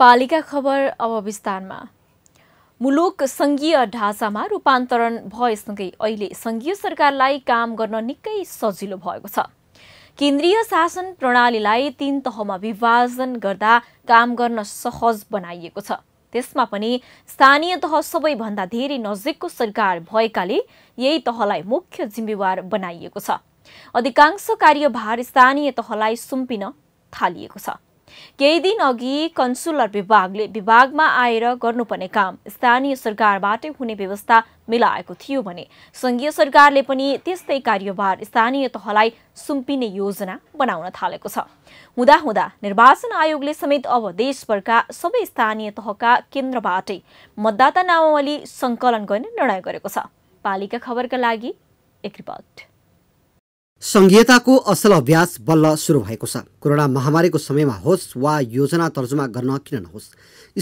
पालिका खबर अब विस्तारमा मुलुक सङ्घीय ढाँचामा रूपान्तरण भएसँगै अहिले सङ्घीय सरकारलाई काम गर्न निकै सजिलो भएको छ केन्द्रीय शासन प्रणालीलाई तीन तहमा विभाजन गर्दा काम गर्न सहज बनाइएको छ त्यसमा पनि स्थानीय तह सबैभन्दा धेरै नजिकको सरकार भएकाले यही तहलाई मुख्य जिम्मेवार बनाइएको छ अधिकांश कार्यभार स्थानीय तहलाई सुम्पिन थालिएको छ केही दिन अघि कन्सुलर विभागले विभागमा आएर गर्नुपर्ने काम स्थानीय सरकारबाटै हुने व्यवस्था मिलाएको थियो भने सङ्घीय सरकारले पनि त्यस्तै कार्यभार स्थानीय तहलाई सुम्पिने योजना बनाउन थालेको छ हुँदाहुँदा निर्वाचन आयोगले समेत अब देशभरका सबै स्थानीय तहका केन्द्रबाटै मतदाता नामावली सङ्कलन गर्ने निर्णय गरेको छ पालिका खबरका लागि एक रिपोर्ट संघीयताको असल अभ्यास बल्ल सुरु भएको छ कोरोना महामारीको समयमा होस् वा योजना तर्जुमा गर्न किन नहोस्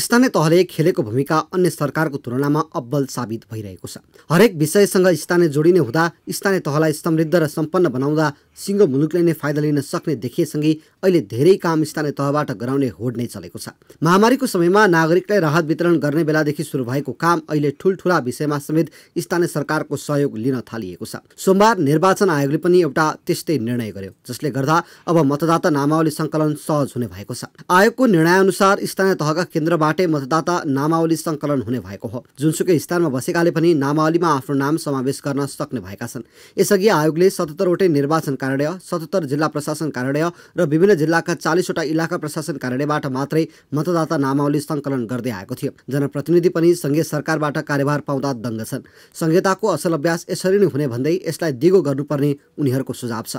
स्थानीय तहले खेलेको भूमिका अन्य सरकारको तुलनामा अब्बल साबित भइरहेको छ हरेक विषयसँग स्थानीय जोडिने हुँदा स्थानीय तहलाई समृद्ध र सम्पन्न बनाउँदा सिङ्गो मुलुकले नै फाइदा लिन सक्ने देखिएसँगै अहिले धेरै काम स्थानीय तहबाट गराउने होड नै चलेको छ महामारीको समयमा नागरिकलाई राहत वितरण गर्ने बेलादेखि सुरु भएको काम अहिले ठुल्ठुला विषयमा समेत स्थानीय सरकारको सहयोग लिन थालिएको छ सोमबार निर्वाचन आयोगले पनि एउटा संस्था त्यस्तै निर्णय गर्यो जसले गर्दा अब मतदाता नामावली सङ्कलन सहज हुने भएको छ आयोगको निर्णय अनुसार स्थानीय तहका केन्द्रबाटै मतदाता नामावली सङ्कलन हुने भएको हो जुनसुकै स्थानमा बसेकाले पनि नामावलीमा आफ्नो नाम समावेश गर्न सक्ने भएका छन् यसअघि आयोगले सतहत्तरवटै निर्वाचन कार्यालय सतहत्तर जिल्ला प्रशासन कार्यालय र विभिन्न जिल्लाका चालिसवटा इलाका प्रशासन कार्यालयबाट मात्रै मतदाता नामावली संकलन गर्दै आएको थियो जनप्रतिनिधि पनि संघीय सरकारबाट कार्यभार पाउँदा दङ्ग छन् संहिताको असल अभ्यास यसरी नै हुने भन्दै यसलाई दिगो गर्नुपर्ने उनीहरूको सुझाव छ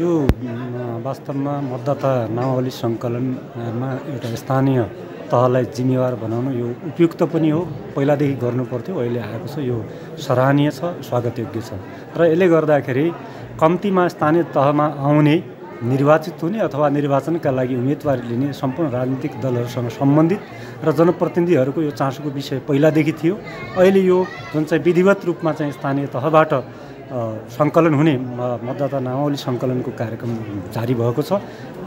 यो वास्तवमा मतदाता नामावली सङ्कलनमा एउटा स्थानीय तहलाई जिम्मेवार बनाउनु यो उपयुक्त पनि हो पहिलादेखि गर्नु पर्थ्यो अहिले आएको छ यो सराहनीय छ स्वागतयोग्य छ र यसले गर्दाखेरि कम्तीमा स्थानीय तहमा आउने निर्वाचित हुने अथवा निर्वाचनका लागि उम्मेदवारी लिने सम्पूर्ण राजनीतिक दलहरूसँग सम्बन्धित र जनप्रतिनिधिहरूको यो चासोको विषय पहिलादेखि थियो अहिले यो जुन चाहिँ विधिवत रूपमा चाहिँ स्थानीय तहबाट सङ्कलन हुने मतदाता नामावली सङ्कलनको कार्यक्रम जारी भएको छ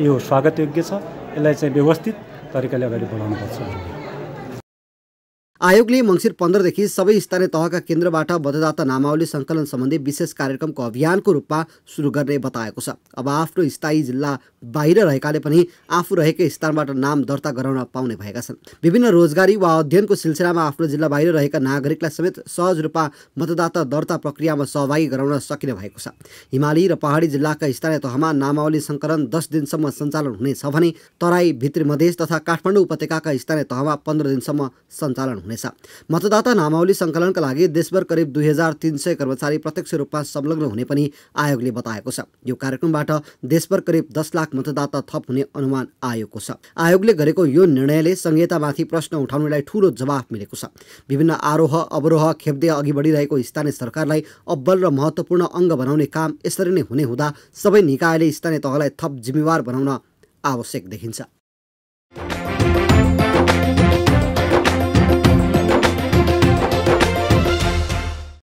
यो स्वागतयोग्य छ यसलाई चाहिँ व्यवस्थित तरिकाले अगाडि बढाउनुपर्छ आयोगले मङ्सिर पन्ध्रदेखि सबै स्थानीय तहका केन्द्रबाट मतदाता नामावली सङ्कलन सम्बन्धी विशेष कार्यक्रमको अभियानको रूपमा सुरु गर्ने बताएको छ अब आफ्नो स्थायी जिल्ला बाहिर रहेकाले पनि आफू रहेकै स्थानबाट नाम दर्ता गराउन पाउने भएका छन् विभिन्न रोजगारी वा अध्ययनको सिलसिलामा आफ्नो जिल्ला बाहिर रहेका नागरिकलाई समेत सहज रूपमा मतदाता दर्ता प्रक्रियामा सहभागी गराउन सकिने भएको छ हिमाली र पहाडी जिल्लाका स्थानीय तहमा नामावली सङ्कलन दस दिनसम्म सञ्चालन हुनेछ भने तराई भित्री मधेस तथा काठमाडौँ उपत्यकाका स्थानीय तहमा पन्ध्र दिनसम्म सञ्चालन हुने हुनेछ मतदाता नामावली सङ्कलनका लागि देशभर करिब दुई हजार तिन सय कर्मचारी प्रत्यक्ष रूपमा संलग्न हुने पनि आयोगले बताएको छ यो कार्यक्रमबाट देशभर करिब दस लाख मतदाता थप हुने अनुमान आएको छ आयोगले गरेको यो निर्णयले संहितामाथि प्रश्न उठाउनेलाई ठूलो जवाफ मिलेको छ विभिन्न आरोह अवरोह खेप्दै अघि बढिरहेको स्थानीय सरकारलाई अब्बल र महत्त्वपूर्ण अङ्ग बनाउने काम यसरी नै हुने हुँदा सबै निकायले स्थानीय तहलाई थप जिम्मेवार बनाउन आवश्यक देखिन्छ